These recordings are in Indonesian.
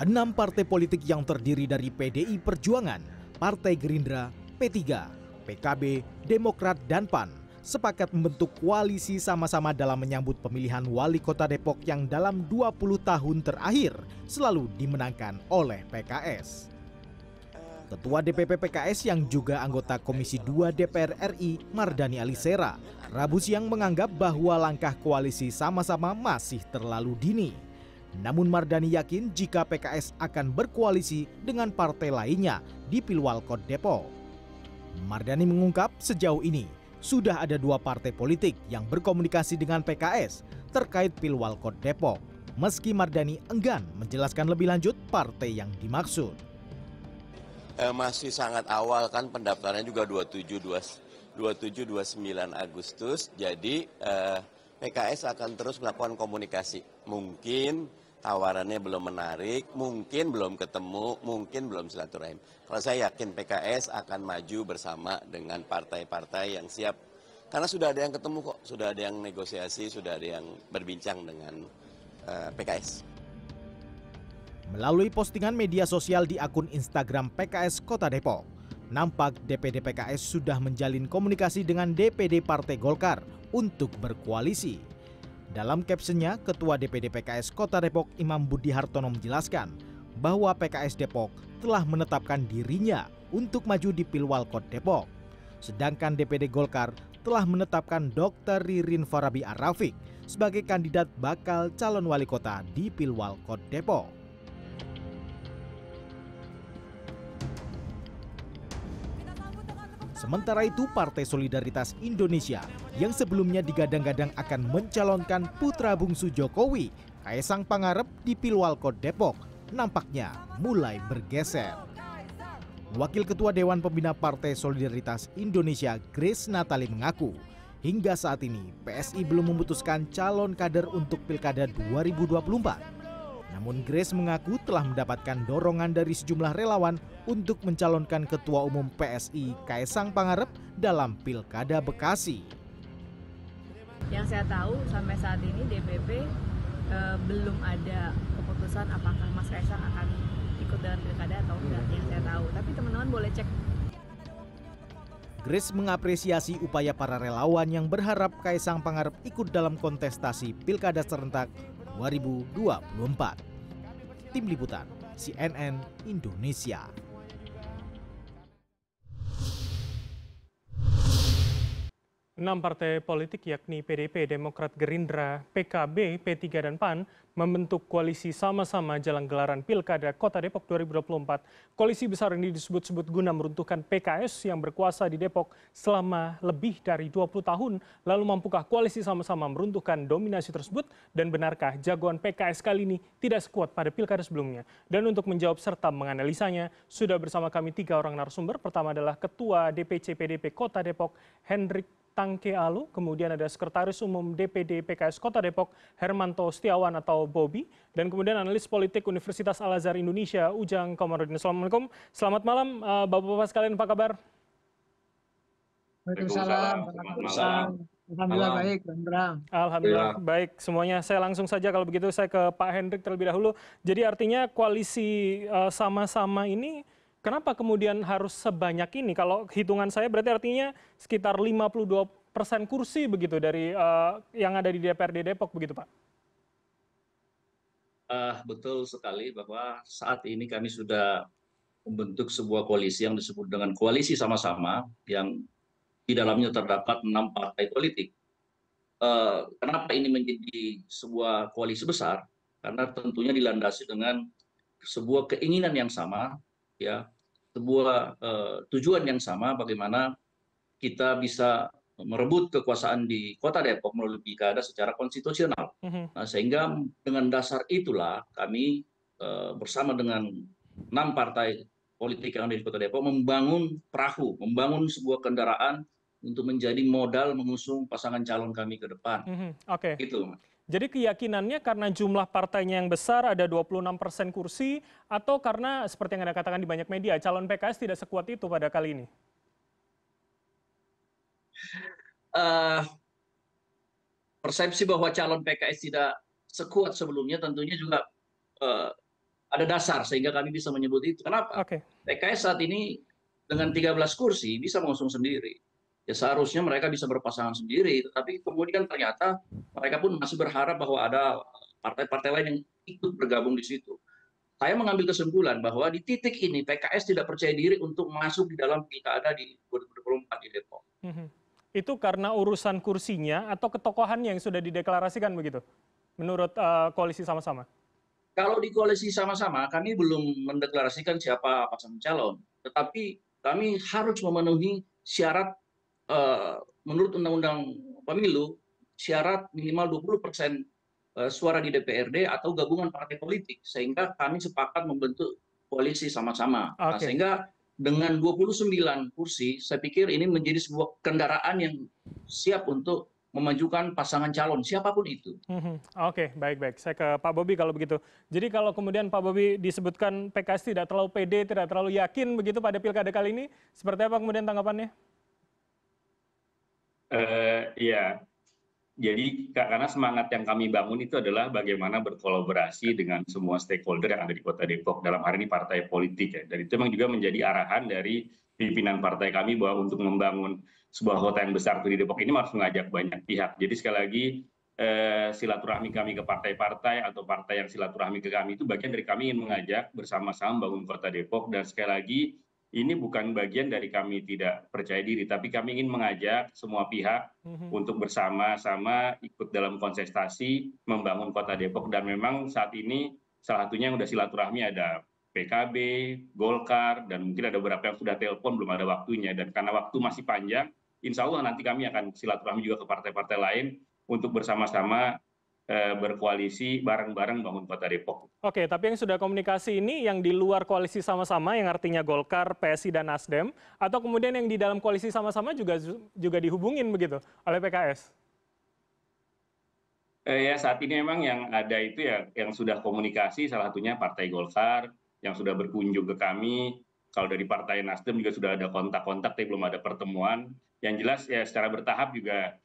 Enam partai politik yang terdiri dari PDI Perjuangan, Partai Gerindra, P3, PKB, Demokrat, dan PAN sepakat membentuk koalisi sama-sama dalam menyambut pemilihan wali kota Depok yang dalam 20 tahun terakhir selalu dimenangkan oleh PKS. Ketua DPP PKS yang juga anggota Komisi 2 DPR RI, Mardani Alisera, Rabu siang menganggap bahwa langkah koalisi sama-sama masih terlalu dini. Namun Mardani yakin jika PKS akan berkoalisi dengan partai lainnya di Pilwalkot Depok. Mardani mengungkap sejauh ini sudah ada dua partai politik yang berkomunikasi dengan PKS terkait Pilwalkot Depok. Meski Mardani enggan menjelaskan lebih lanjut partai yang dimaksud. Eh, masih sangat awal kan pendaftarannya juga 27 27 29 Agustus. Jadi eh, PKS akan terus melakukan komunikasi. Mungkin tawarannya belum menarik, mungkin belum ketemu, mungkin belum silaturahim. Kalau saya yakin PKS akan maju bersama dengan partai-partai yang siap. Karena sudah ada yang ketemu kok, sudah ada yang negosiasi, sudah ada yang berbincang dengan uh, eh, PKS. Melalui postingan media sosial di akun Instagram PKS Kota Depok, nampak DPD PKS sudah menjalin komunikasi dengan DPD Partai Golkar untuk berkoalisi. Dalam captionnya, Ketua DPD PKS Kota Depok Imam Budi Hartono menjelaskan bahwa PKS Depok telah menetapkan dirinya untuk maju di Kota Depok. Sedangkan DPD Golkar telah menetapkan Dr. Ririn Farabi Arafik sebagai kandidat bakal calon wali kota di Kota Depok. Sementara itu, Partai Solidaritas Indonesia yang sebelumnya digadang-gadang akan mencalonkan putra bungsu Jokowi, Kaisang Pangarep di Pilwalkot Depok, nampaknya mulai bergeser. Wakil Ketua Dewan Pembina Partai Solidaritas Indonesia, Grace Natali mengaku, hingga saat ini PSI belum memutuskan calon kader untuk Pilkada 2024 namun Grace mengaku telah mendapatkan dorongan dari sejumlah relawan untuk mencalonkan Ketua Umum PSI Kaisang Pangarep dalam Pilkada Bekasi. Yang saya tahu sampai saat ini DPP eh, belum ada keputusan apakah Mas Kaisang akan ikut dalam pilkada atau tidak. yang saya tahu. Tapi teman-teman boleh cek Grace mengapresiasi upaya para relawan yang berharap Kaisang Pangarep ikut dalam kontestasi Pilkada serentak 2024. Tim Liputan, CNN Indonesia enam partai politik yakni pdp demokrat gerindra pkb p 3 dan pan membentuk koalisi sama-sama jalan gelaran pilkada Kota Depok 2024. Koalisi besar ini disebut-sebut guna meruntuhkan PKS yang berkuasa di Depok selama lebih dari 20 tahun. Lalu mampukah koalisi sama-sama meruntuhkan dominasi tersebut? Dan benarkah jagoan PKS kali ini tidak sekuat pada pilkada sebelumnya? Dan untuk menjawab serta menganalisanya, sudah bersama kami tiga orang narasumber. Pertama adalah Ketua DPC PDP Kota Depok, Hendrik Tangke Alu, kemudian ada Sekretaris Umum DPD PKS Kota Depok Hermanto Setiawan atau Bobi, dan kemudian analis politik Universitas Al-Azhar Indonesia Ujang Komarudin. Assalamualaikum, selamat malam eh, Bapak-Bapak sekalian, apa kabar? Waalaikumsalam, selamat Alhamdulillah baik, Alhamdulillah ya. baik semuanya. Saya langsung saja kalau begitu saya ke Pak Hendrik terlebih dahulu. Jadi artinya koalisi eh, sama -sama ini kenapa kemudian harus sebanyak ini? Kalau hitungan saya berarti artinya sekitar 52 persen kursi begitu dari uh, yang ada di DPRD Depok begitu Pak? Uh, betul sekali bahwa saat ini kami sudah membentuk sebuah koalisi yang disebut dengan koalisi sama-sama yang di dalamnya terdapat enam partai politik. Uh, kenapa ini menjadi sebuah koalisi besar? Karena tentunya dilandasi dengan sebuah keinginan yang sama ya sebuah uh, tujuan yang sama bagaimana kita bisa merebut kekuasaan di kota Depok melalui pilkada secara konstitusional. Mm-hmm. Nah, sehingga dengan dasar itulah kami uh, bersama dengan enam partai politik yang ada di kota Depok membangun perahu, membangun sebuah kendaraan untuk menjadi modal mengusung pasangan calon kami ke depan. Mm -hmm. Oke. Okay. Itu. Jadi keyakinannya karena jumlah partainya yang besar ada 26 persen kursi atau karena seperti yang Anda katakan di banyak media calon PKS tidak sekuat itu pada kali ini? Uh, persepsi bahwa calon PKS tidak sekuat sebelumnya tentunya juga uh, ada dasar sehingga kami bisa menyebut itu. Kenapa? Okay. PKS saat ini dengan 13 kursi bisa mengusung sendiri ya seharusnya mereka bisa berpasangan sendiri tetapi kemudian kan ternyata mereka pun masih berharap bahwa ada partai-partai lain yang ikut bergabung di situ saya mengambil kesimpulan bahwa di titik ini PKS tidak percaya diri untuk masuk di dalam pilkada di 2024 di Depok. Mhm. Itu karena urusan kursinya atau ketokohannya yang sudah dideklarasikan begitu, menurut uh, koalisi sama-sama? Kalau di koalisi sama-sama, kami belum mendeklarasikan siapa pasangan calon. Tetapi kami harus memenuhi syarat Eh, menurut undang undang pemilu syarat minimal 20% persen eh, suara di DPRD atau gabungan partai politik sehingga kami sepakat membentuk koalisi sama-sama. Okay. Nah, sehingga dengan 29 kursi saya pikir ini menjadi sebuah kendaraan yang siap untuk memajukan pasangan calon siapapun itu. Mhm. Oke, okay, baik-baik. Saya ke Pak Bobi kalau begitu. Jadi kalau kemudian Pak Bobi disebutkan PKS tidak terlalu pede, tidak terlalu yakin begitu pada pilkada kali ini, seperti apa kemudian tanggapannya? Ya, jadi karena semangat yang kami bangun itu adalah bagaimana berkolaborasi dengan semua stakeholder yang ada di kota depok dalam hari ini partai politik ya dan itu memang juga menjadi arahan dari pimpinan partai kami bahwa untuk membangun sebuah kota yang besar di depok ini harus mengajak banyak pihak jadi sekali lagi eh, silaturahmi kami ke partai-partai atau partai yang silaturahmi ke kami itu bagian dari kami ingin mengajak bersama-sama membangun kota Depok dan sekali lagi ini bukan bagian dari kami tidak percaya diri tapi kami ingin mengajak semua pihak mhm. untuk bersama sama ikut dalam kontestasi membangun kota depok dan memang saat ini salah satunya yang sudah silaturahmi ada pkb golkar dan mungkin ada beberapa yang sudah telepon belum ada waktunya dan karena waktu masih panjang insya allah nanti kami akan silaturahmi juga ke partai partai lain untuk bersama sama Eh, berkoalisi bareng-bareng bangun kota Depok. Oke, tapi yang sudah komunikasi ini yang di luar koalisi sama-sama yang artinya Golkar, PSI dan Nasdem atau kemudian yang di dalam koalisi sama-sama juga juga dihubungin begitu oleh PKS? Eh, ya saat ini memang yang ada itu ya yang sudah komunikasi salah satunya Partai Golkar yang sudah berkunjung ke kami. Kalau dari Partai Nasdem juga sudah ada kontak-kontak tapi belum ada pertemuan. Yang jelas ya secara bertahap juga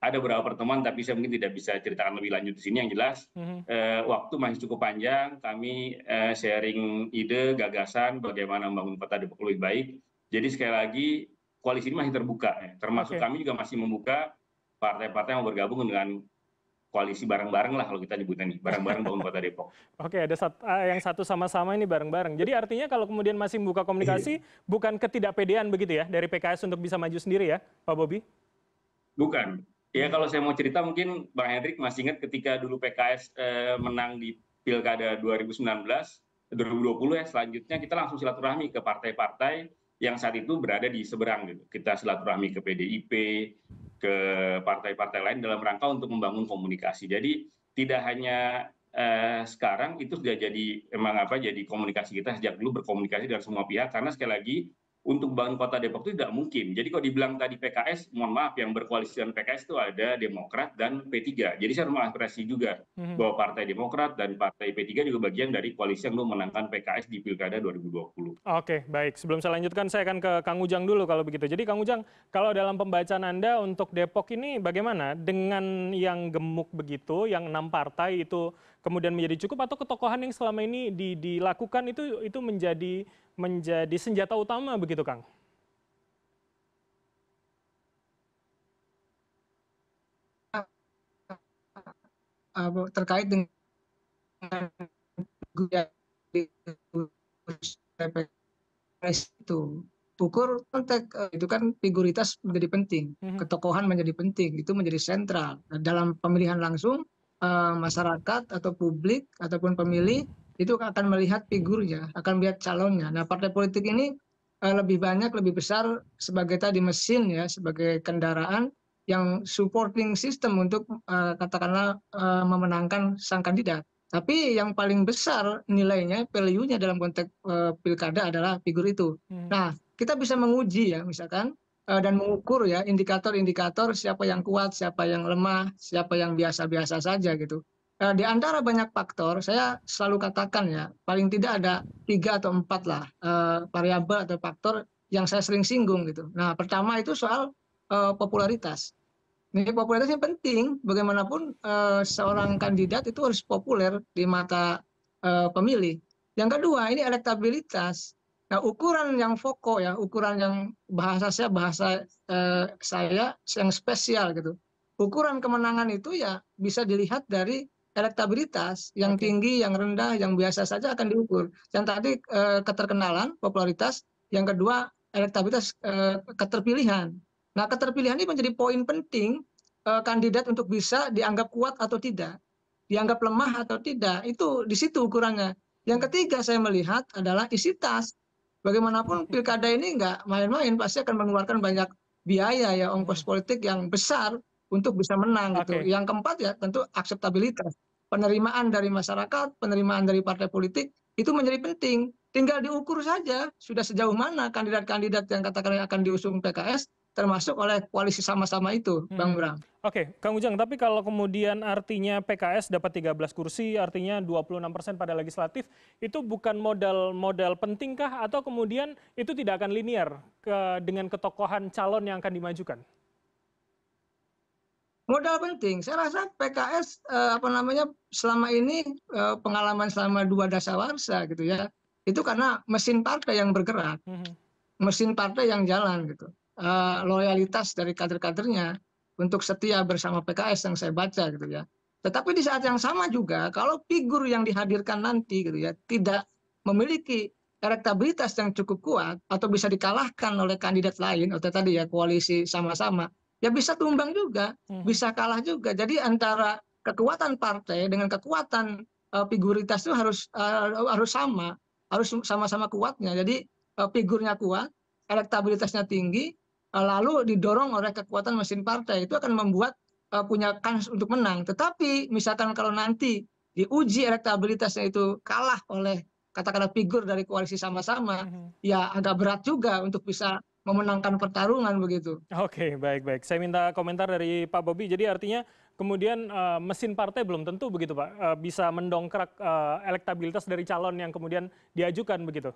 ada beberapa pertemuan tapi saya mungkin tidak bisa ceritakan lebih lanjut di sini yang jelas mhm. eh, waktu masih cukup panjang kami eh, sharing ide gagasan bagaimana membangun kota depok lebih baik jadi sekali lagi koalisi ini masih terbuka ya. termasuk kami juga masih membuka partai partai yang bergabung dengan koalisi bareng-bareng lah kalau kita nyebutnya nih bareng-bareng bangun kota Depok. Oke ada sat ah, yang satu sama-sama ini bareng-bareng. Jadi artinya kalau kemudian masih membuka komunikasi bukan ketidakpedean begitu ya dari PKS untuk bisa maju sendiri ya Pak Bobi? Bukan ya kalau saya mau cerita mungkin bang hendrik masih ingat ketika dulu pks eh, menang di pilkada 2019, 2020 ya selanjutnya kita langsung silaturahmi ke partai partai yang saat itu berada di seberang gitu kita silaturahmi ke pdip ke partai partai lain dalam rangka untuk membangun komunikasi jadi tidak hanya eh, sekarang itu sudah jadi emang apa jadi komunikasi kita sejak dulu berkomunikasi dengan semua pihak karena sekali lagi untuk bangun kota depok itu tidak mungkin jadi kalau dibilang tadi pks mohon maaf yang berkoalisi dengan pks itu ada demokrat dan p 3 jadi saya mengapresiasi juga mhm. bahwa partai demokrat dan partai p 3 juga bagian dari koalisi yang memenangkan pks di pilkada 2020. oke baik sebelum saya lanjutkan saya akan ke kang ujang dulu kalau begitu jadi kang ujang kalau dalam pembacaan anda untuk depok ini bagaimana dengan yang gemuk begitu yang enam partai itu kemudian menjadi cukup atau ketokohan yang selama ini di, dilakukan itu itu menjadi menjadi senjata utama begitu Kang? Ah, ah, ah, terkait dengan itu ukur konteks eh, itu kan figuritas menjadi penting, mhm. ketokohan menjadi penting, itu menjadi sentral nah, dalam pemilihan langsung eh, masyarakat atau publik ataupun pemilih itu akan melihat figurnya, akan melihat calonnya. Nah, partai politik ini eh, lebih banyak, lebih besar sebagai tadi mesin ya, sebagai kendaraan yang supporting system untuk uh, katakanlah uh, memenangkan sang kandidat. Tapi yang paling besar nilainya, value-nya dalam konteks uh, pilkada adalah figur itu. Hmm. Nah, kita bisa menguji ya, misalkan dan mengukur ya indikator-indikator siapa yang kuat, siapa yang lemah, siapa yang biasa-biasa saja gitu. Eh, di antara banyak faktor saya selalu katakan ya paling tidak ada tiga atau empat lah eh, variabel atau faktor yang saya sering singgung gitu nah pertama itu soal eh, popularitas Ini popularitas yang penting bagaimanapun seorang kandidat itu harus populer di mata pemilih yang kedua ini elektabilitas Nah, ukuran yang pokok ya, ukuran yang bahasa saya bahasa eh, saya yang spesial gitu. Ukuran kemenangan itu ya bisa dilihat dari elektabilitas yang tinggi yang rendah yang biasa saja akan diukur yang tadi eh, keterkenalan popularitas yang kedua elektabilitas eh, keterpilihan nah keterpilihan ini menjadi poin penting eh, kandidat untuk bisa dianggap kuat atau tidak dianggap lemah atau tidak itu di situ ukurannya yang hmm. ketiga saya melihat adalah isi tas. bagaimanapun pilkada ini nggak main-main pasti akan mengeluarkan banyak biaya ya ongkos hmm. politik yang besar untuk bisa menang gitu. Yang keempat ya tentu akseptabilitas. Penerimaan dari masyarakat, penerimaan dari partai politik itu menjadi penting. Tinggal diukur saja sudah sejauh mana kandidat-kandidat yang katakanlah akan diusung PKS termasuk oleh koalisi sama-sama itu, hmm. Bang Bram. Oke, okay. Kang Ujang, tapi kalau kemudian artinya PKS dapat 13 kursi, artinya 26 persen pada legislatif, itu bukan modal-modal pentingkah atau kemudian itu tidak akan linear ke, dengan ketokohan calon yang akan dimajukan? modal penting saya rasa pks eh, apa namanya selama ini eh, pengalaman selama dua dasawarsa gitu ya itu karena mesin partai yang bergerak mhm. mesin partai yang jalan gitu eh, loyalitas dari kader kadernya untuk setia bersama pks yang saya baca gitu ya tetapi di saat yang sama juga kalau figur yang dihadirkan nanti gitu ya tidak memiliki elektabilitas yang cukup kuat atau bisa dikalahkan oleh kandidat lain atau tadi ya koalisi sama-sama ya bisa tumbang juga hmm. bisa kalah juga jadi antara kekuatan partai dengan kekuatan eh, figuritas itu harus eh, harus sama harus sama sama kuatnya jadi eh, figurnya kuat elektabilitasnya tinggi lalu didorong oleh kekuatan mesin partai itu akan membuat punya kans untuk menang tetapi misalkan kalau nanti diuji elektabilitasnya itu kalah oleh katakanlah figur dari koalisi sama-sama hmm. ya agak berat juga untuk bisa memenangkan pertarungan begitu. Oke, baik baik. Saya minta komentar dari Pak Bobi. Jadi artinya kemudian uh, mesin partai belum tentu begitu, Pak, uh, bisa mendongkrak uh, elektabilitas dari calon yang kemudian diajukan begitu.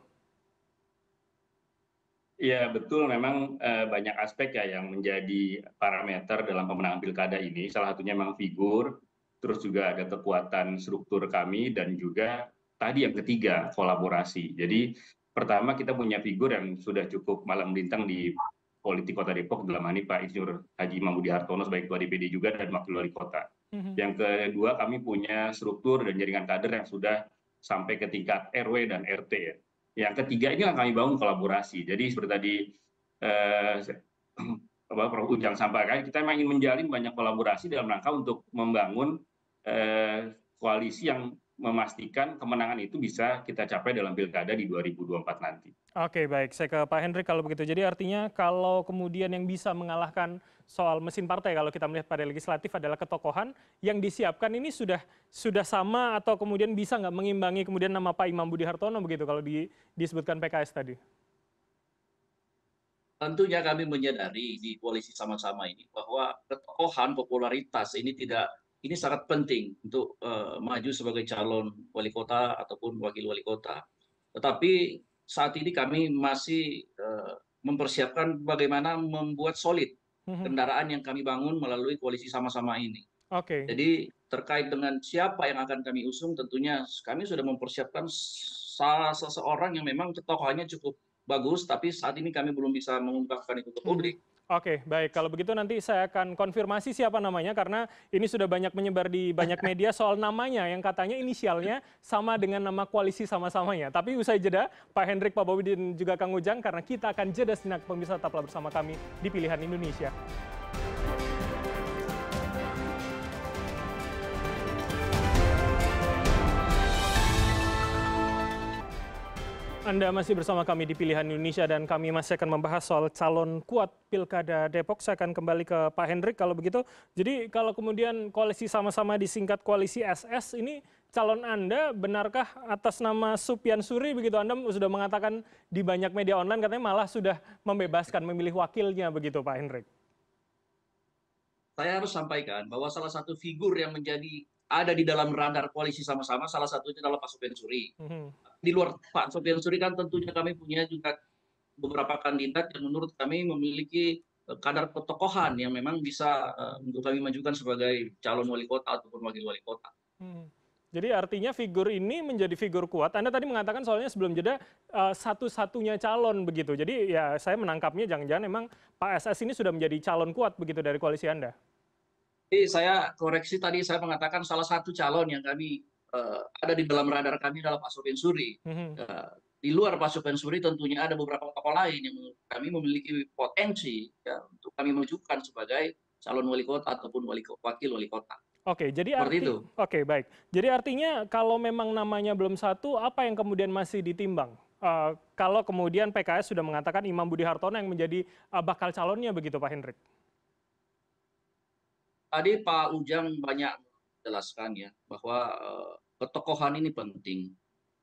Iya betul memang uh, banyak aspek ya yang menjadi parameter dalam pemenangan pilkada ini. Salah satunya memang figur, terus juga ada kekuatan struktur kami dan juga tadi yang ketiga kolaborasi. Jadi pertama kita punya figur yang sudah cukup malam lintang di politik kota Depok dalam hal ini Pak Insinyur Haji Mahmudi Hartono sebagai ketua DPD juga dan wakil wali kota. Mhm. Yang kedua kami punya struktur dan jaringan kader yang sudah sampai ke tingkat RW dan RT ya. Yang ketiga ini yang kami bangun kolaborasi. Jadi seperti tadi eh, Prof. Ujang sampaikan, kita memang ingin menjalin banyak kolaborasi dalam rangka untuk membangun eh, koalisi yang memastikan kemenangan itu bisa kita capai dalam pilkada di 2024 nanti. Oke baik, saya ke Pak Hendrik kalau begitu. Jadi artinya kalau kemudian yang bisa mengalahkan soal mesin partai kalau kita melihat pada legislatif adalah ketokohan yang disiapkan ini sudah sudah sama atau kemudian bisa nggak mengimbangi kemudian nama Pak Imam Budi Hartono begitu kalau di, disebutkan PKS tadi? Tentunya kami menyadari di koalisi sama-sama ini bahwa ketokohan popularitas ini tidak ini sangat penting untuk uh, maju sebagai calon wali kota ataupun wakil wali kota. Tetapi saat ini kami masih uh, mempersiapkan bagaimana membuat solid mhm. kendaraan yang kami bangun melalui koalisi sama-sama ini. Oke. Okay. Jadi terkait dengan siapa yang akan kami usung, tentunya kami sudah mempersiapkan salah seseorang yang memang tokohnya cukup bagus, tapi saat ini kami belum bisa mengungkapkan itu ke mhm. publik. Hmm Oke, baik. Kalau begitu nanti saya akan konfirmasi siapa namanya karena ini sudah banyak menyebar di banyak media soal namanya yang katanya inisialnya sama dengan nama koalisi sama-samanya. Tapi usai jeda, Pak Hendrik, Pak Bobi, dan juga Kang Ujang karena kita akan jeda senak pemirsa tetaplah bersama kami di Pilihan Indonesia. Anda masih bersama kami di Pilihan Indonesia dan kami masih akan membahas soal calon kuat Pilkada Depok. Saya akan kembali ke Pak Hendrik kalau begitu. Jadi kalau kemudian koalisi sama-sama disingkat koalisi SS ini calon Anda benarkah atas nama Supian Suri begitu Anda sudah mengatakan di banyak media online katanya malah sudah membebaskan memilih wakilnya begitu Pak Hendrik. Saya harus sampaikan bahwa salah satu figur yang menjadi ada di dalam radar koalisi sama-sama, salah satunya adalah Pak Sofian Suri. Hmm. Di luar Pak Sofian Suri kan tentunya kami punya juga beberapa kandidat yang menurut kami memiliki eh, kadar ketokohan yang memang bisa uh, untuk kami majukan sebagai calon wali kota ataupun wakil wali kota. Hmm. Jadi artinya figur ini menjadi figur kuat. Anda tadi mengatakan soalnya sebelum jeda eh, satu-satunya calon begitu. Jadi ya saya menangkapnya jangan-jangan memang Pak SS ini sudah menjadi calon kuat begitu dari koalisi Anda tapi saya koreksi tadi saya mengatakan salah satu calon yang kami eh, ada di dalam radar kami adalah Pak Sofian Suri. Mhm. Ya, di luar Pak Sofian Suri tentunya ada beberapa tokoh lain yang kami memiliki potensi ya, untuk kami menunjukkan sebagai calon wali kota ataupun wali wakil wali kota. Oke, jadi arti, itu. Oke, baik. Jadi artinya kalau memang namanya belum satu, apa yang kemudian masih ditimbang? Uh, kalau kemudian PKS sudah mengatakan Imam Budi Hartono yang menjadi uh, bakal calonnya begitu Pak Hendrik? tadi Pak Ujang banyak jelaskan ya bahwa eh, ketokohan ini penting.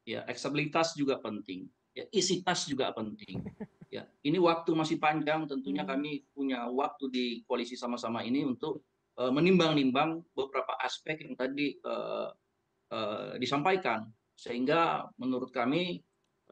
Ya, eksabilitas juga penting. Ya, isitas juga penting. Ya, ini waktu masih panjang tentunya hmm. kami punya waktu di koalisi sama-sama ini untuk uh, menimbang-nimbang beberapa aspek yang tadi uh, uh, disampaikan sehingga menurut kami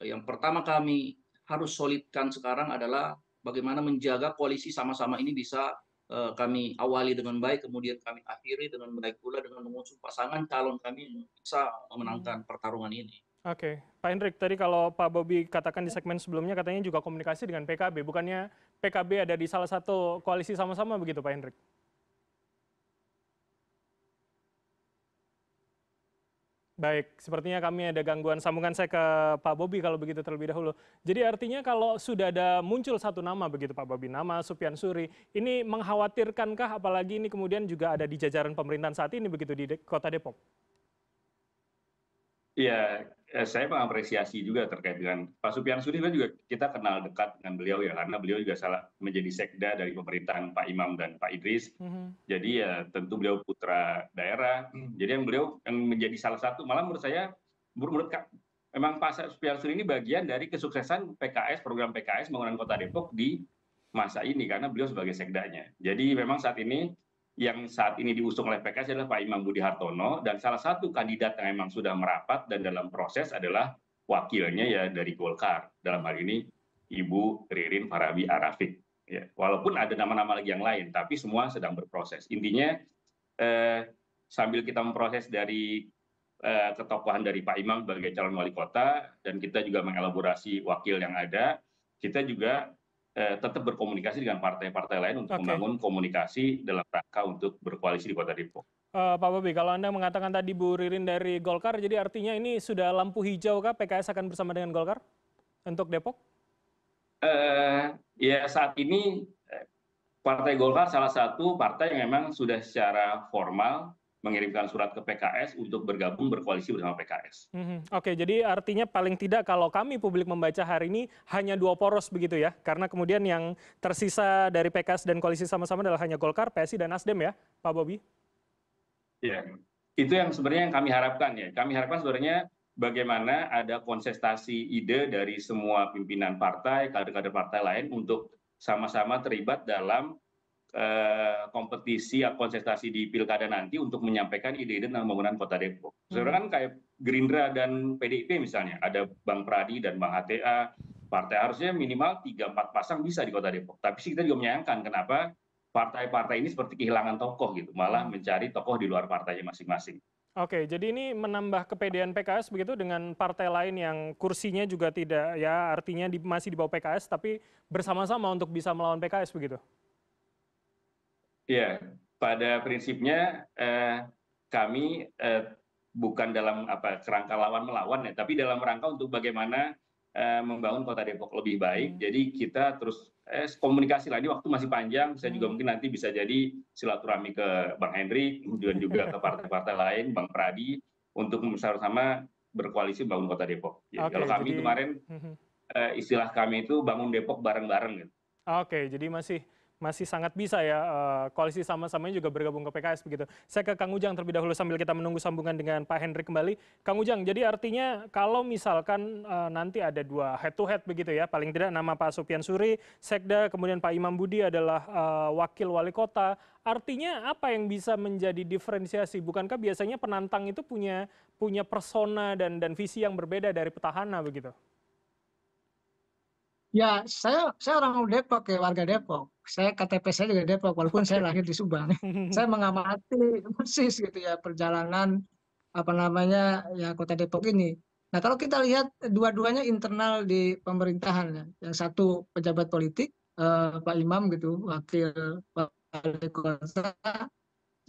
yang pertama kami harus solidkan sekarang adalah bagaimana menjaga koalisi sama-sama ini bisa Eh, kami awali dengan baik, kemudian kami akhiri dengan baik pula dengan mengusung pasangan calon kami yang bisa memenangkan hmm. pertarungan ini. Oke, okay. Pak Hendrik, tadi kalau Pak Bobi katakan di segmen sebelumnya katanya juga komunikasi dengan PKB, bukannya PKB ada di salah satu koalisi sama-sama begitu Pak Hendrik? Baik, sepertinya kami ada gangguan sambungan saya ke Pak Bobi kalau begitu terlebih dahulu. Jadi artinya kalau sudah ada muncul satu nama begitu Pak Bobi, nama Supian Suri, ini mengkhawatirkankah apalagi ini kemudian juga ada di jajaran pemerintahan saat ini begitu di Kota Depok? Iya, eh, saya mengapresiasi juga terkait dengan pak supian Suri kan juga kita kenal dekat dengan beliau ya karena beliau juga salah menjadi sekda dari pemerintahan pak imam dan pak idris mm-hmm. jadi ya tentu beliau putra daerah mm-hmm. jadi yang beliau yang menjadi salah satu malah menurut saya menurut Kak memang pak supian Suri ini bagian dari kesuksesan pks program pks pembangunan kota depok di masa ini karena beliau sebagai sekdanya jadi memang saat ini yang saat ini diusung oleh pks adalah pak imam budi hartono dan salah satu kandidat yang memang sudah merapat dan dalam proses adalah wakilnya ya dari golkar dalam hal ini ibu ririn farabi arafik ya, walaupun ada nama-nama lagi yang lain tapi semua sedang berproses intinya eh, sambil kita memproses dari eh, ketokohan dari pak imam sebagai calon wali kota dan kita juga mengelaborasi wakil yang ada kita juga Eh, tetap berkomunikasi dengan partai partai lain untuk membangun komunikasi dalam rangka untuk berkoalisi di kota depok eh, pak bobi kalau anda mengatakan tadi bu ririn dari golkar jadi artinya ini sudah lampu hijau kah pks akan bersama dengan golkar untuk depok eh, ya saat ini partai golkar salah satu partai yang memang sudah secara formal mengirimkan surat ke PKS untuk bergabung berkoalisi bersama PKS. Hmm, Oke, okay, jadi artinya paling tidak kalau kami publik membaca hari ini hanya dua poros begitu ya, karena kemudian yang tersisa dari PKS dan koalisi sama-sama adalah hanya Golkar, PSI, dan Nasdem ya, Pak Bobi? Iya, yeah. itu yang sebenarnya yang kami harapkan ya. Kami harapkan sebenarnya bagaimana ada kontestasi ide dari semua pimpinan partai, kader-kader partai lain untuk sama-sama terlibat dalam Eh, kompetisi atau konsentrasi di pilkada nanti untuk menyampaikan ide ide tentang pembangunan kota depok hmm. sebenarnya kan kayak gerindra dan pdip misalnya ada bang pradi dan bang hta partai harusnya minimal 3-4 pasang bisa di kota depok tapi sih kita juga menyayangkan kenapa partai-partai ini seperti kehilangan tokoh gitu malah hmm. mencari tokoh di luar partainya masing-masing Oke, jadi ini menambah kepedean PKS begitu dengan partai lain yang kursinya juga tidak ya artinya di, masih di bawah PKS tapi bersama-sama untuk bisa melawan PKS begitu ya pada prinsipnya eh, kami eh, bukan dalam apa kerangka lawan melawan ya tapi dalam rangka untuk bagaimana eh, membangun kota depok lebih baik hmm. jadi kita terus eh, komunikasi lagi waktu masih panjang saya juga hmm. mungkin nanti bisa jadi silaturahmi ke bang henry kemudian juga ke partai partai lain bang pradi untuk bersama sama berkoalisi bangun kota depok jadi kalau kami kemarin eh, istilah kami itu bangun depok bareng bareng gitu. oke jadi masih masih sangat bisa ya eh, koalisi sama-samanya juga bergabung ke PKS begitu. Saya ke Kang Ujang terlebih dahulu sambil kita menunggu sambungan dengan Pak Henry kembali. Kang Ujang, jadi artinya kalau misalkan eh, nanti ada dua head to head begitu ya, paling tidak nama Pak Sopian Suri, Sekda, kemudian Pak Imam Budi adalah eh, wakil wali kota. Artinya apa yang bisa menjadi diferensiasi? Bukankah biasanya penantang itu punya punya persona dan dan visi yang berbeda dari petahana begitu? ya saya saya orang depok ya warga depok saya ktp saya juga depok walaupun saya lahir di subang saya mengamati persis gitu ya perjalanan apa namanya ya kota depok ini nah kalau kita lihat dua-duanya internal di pemerintahan ya. yang satu pejabat politik eh, pak imam gitu wakil wali kota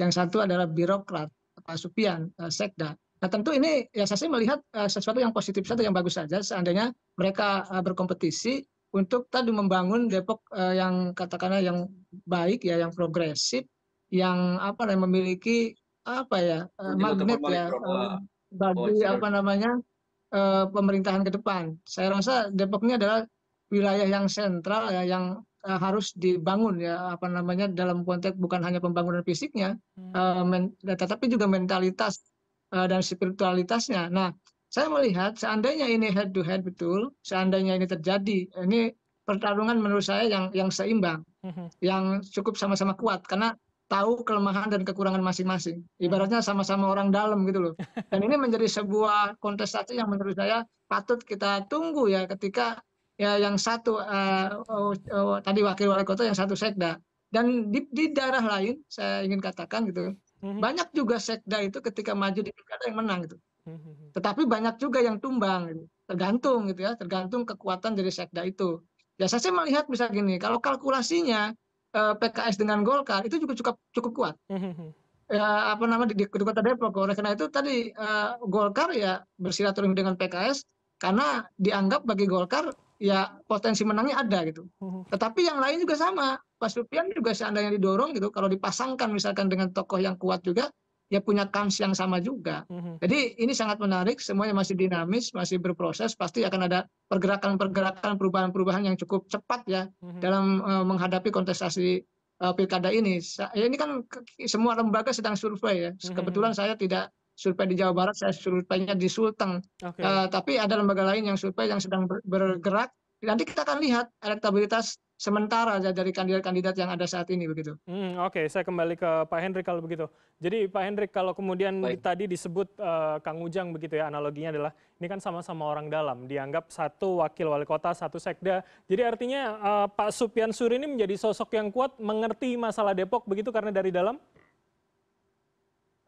yang satu adalah birokrat pak supian eh, sekda Nah tentu ini ya saya sih melihat uh, sesuatu yang positif saja yang bagus saja seandainya mereka uh, berkompetisi untuk tadi membangun Depok uh, yang katakanlah yang baik ya yang progresif yang apa yang memiliki apa ya uh, magnet ya uh, bagi apa namanya uh, pemerintahan ke depan. Saya rasa Depok ini adalah wilayah yang sentral ya yang uh, harus dibangun ya apa namanya dalam konteks bukan hanya pembangunan fisiknya hmm. uh, men tetapi juga mentalitas Eh, dan spiritualitasnya. Nah, saya melihat seandainya ini head to head betul, seandainya ini terjadi, ini pertarungan menurut saya yang yang seimbang, mm-hmm. yang cukup sama-sama kuat karena tahu kelemahan dan kekurangan masing-masing. Mm-hmm. Ibaratnya sama-sama orang dalam gitu loh. Dan ini menjadi sebuah kontestasi yang menurut saya patut kita tunggu ya ketika ya yang satu uh, oh, oh, tadi wakil wali kota yang satu sekda dan di, di daerah lain saya ingin katakan gitu Mhm. banyak juga sekda itu ketika maju di pilkada yang menang gitu mhm. tetapi banyak juga yang tumbang gitu. tergantung gitu ya tergantung kekuatan dari sekda itu ya saya sih melihat bisa gini kalau kalkulasinya eh, PKS dengan Golkar itu juga cukup cukup kuat mhm. ya, apa nama di, di, di kota Depok oleh karena itu tadi eh, Golkar ya bersilaturahmi dengan PKS karena dianggap bagi Golkar ya potensi menangnya ada gitu. Hmm. Tetapi yang lain juga sama. Pak Supian juga seandainya didorong gitu, kalau dipasangkan misalkan dengan tokoh yang kuat juga, ya punya kans yang sama juga. Hmm. Jadi ini sangat menarik, semuanya masih dinamis, masih berproses, pasti akan ada pergerakan-pergerakan, perubahan-perubahan yang cukup cepat ya hmm. dalam uh, menghadapi kontestasi uh, pilkada ini. Sa ya ini kan semua lembaga sedang survei ya. Kebetulan saya tidak survei di Jawa Barat saya surveinya di Sulteng okay. uh, eh, tapi ada lembaga lain yang survei yang sedang bergerak nanti kita akan lihat elektabilitas sementara dari kandidat-kandidat yang ada saat ini begitu. Hmm, Oke, okay. saya kembali ke Pak Hendrik kalau begitu. Jadi Pak Hendrik kalau kemudian Baik. tadi disebut uh, Kang Ujang begitu ya analoginya adalah ini kan sama-sama orang dalam, dianggap satu wakil wali kota, satu sekda. Jadi artinya uh, Pak Supian Suri ini menjadi sosok yang kuat, mengerti masalah Depok begitu karena dari dalam?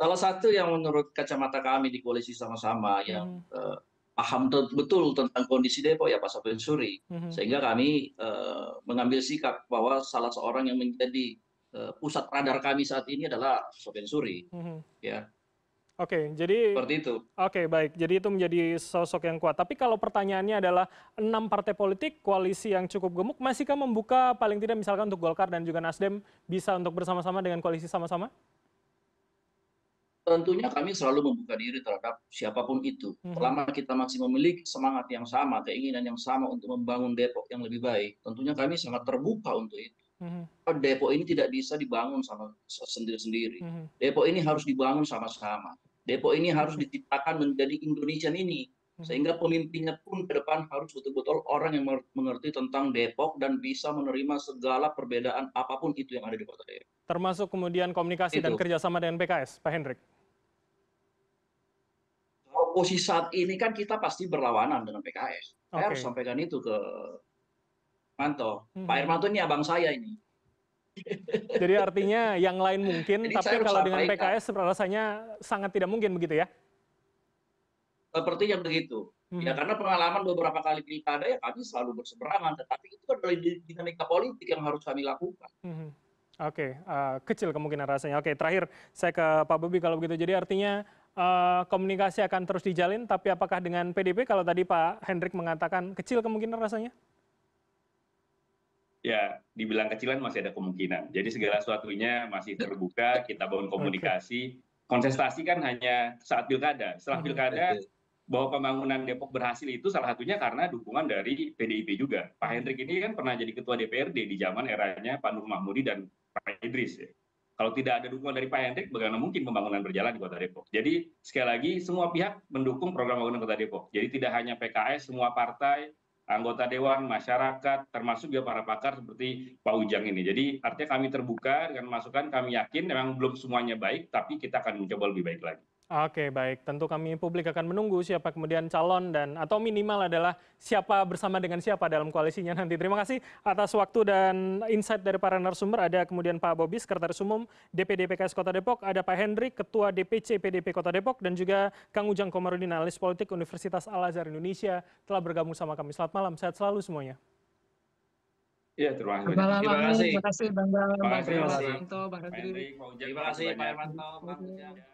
salah satu yang menurut kacamata kami di koalisi sama sama yang hmm. eh, paham betul tentang kondisi depok ya pak sofian suri hmm. sehingga kami eh, mengambil sikap bahwa salah seorang yang menjadi eh, pusat radar kami saat ini adalah sofian suri hmm. ya Oke, jadi seperti itu. Oke, baik. Jadi itu menjadi sosok yang kuat. Tapi kalau pertanyaannya adalah enam partai politik koalisi yang cukup gemuk, masihkah membuka paling tidak misalkan untuk Golkar dan juga Nasdem bisa untuk bersama-sama dengan koalisi sama-sama? tentunya kami selalu membuka diri terhadap siapapun itu. Hmm. Selama kita masih memiliki semangat yang sama, keinginan yang sama untuk membangun Depok yang lebih baik, tentunya kami sangat terbuka untuk itu. Hmm. Depok ini tidak bisa dibangun sama sendiri-sendiri. Hmm. Depok ini harus dibangun sama-sama. Depok ini harus diciptakan menjadi Indonesia ini. Sehingga pemimpinnya pun ke depan harus betul-betul orang yang mengerti tentang Depok dan bisa menerima segala perbedaan apapun itu yang ada di kota Depok. Termasuk kemudian komunikasi itu. dan kerjasama dengan PKS, Pak Hendrik posisi saat ini kan kita pasti berlawanan dengan PKS. Okay. Saya harus sampaikan itu ke Manto. Hmm. Pak Irmanto ini abang saya ini. Jadi artinya yang lain mungkin, Jadi tapi kalau dengan PKS rasanya sangat tidak mungkin begitu ya? Sepertinya begitu. Ya, hmm. Ya karena pengalaman beberapa kali pilkada ya kami selalu berseberangan, tetapi itu kan dari dinamika politik yang harus kami lakukan. Hmm. Oke, okay. uh, eh, kecil kemungkinan rasanya. Oke, okay, terakhir saya ke Pak Bobi kalau begitu. Jadi artinya Eh, komunikasi akan terus dijalin, tapi apakah dengan PDP kalau tadi Pak Hendrik mengatakan kecil kemungkinan rasanya? Ya, dibilang kecilan masih ada kemungkinan. Jadi segala sesuatunya masih terbuka, kita bangun komunikasi. Konsentrasi kan hanya saat pilkada. Setelah hmm, pilkada, bahwa pembangunan Depok berhasil itu salah satunya karena dukungan dari PDIP juga. Pak Hendrik ini kan pernah jadi ketua DPRD di zaman eranya Pak Nur Mahmudi dan Pak Idris kalau tidak ada dukungan dari pak hendrik bagaimana mungkin pembangunan berjalan di kota depok jadi sekali lagi semua pihak mendukung program pembangunan kota depok jadi tidak hanya pks semua partai anggota dewan masyarakat termasuk juga para pakar seperti pak ujang ini jadi artinya kami terbuka dengan masukan kami yakin memang belum semuanya baik tapi kita akan mencoba lebih baik lagi Oke baik, tentu kami publik akan menunggu siapa kemudian calon dan atau minimal adalah siapa bersama dengan siapa dalam koalisinya nanti. Terima kasih atas waktu dan insight dari para narasumber. Ada kemudian Pak Bobi, Sekretaris Umum DPD PKS Kota Depok, ada Pak Hendrik, Ketua DPC PDP Kota Depok, dan juga Kang Ujang Komarudin, analis politik Universitas Al-Azhar Indonesia telah bergabung sama kami. Selamat malam, sehat selalu semuanya. Iya, terima kasih. Terima kasih. Terima kasih, Bang Terima kasih, Bang Terima kasih, Pak Terima kasih, Pak Irmanto.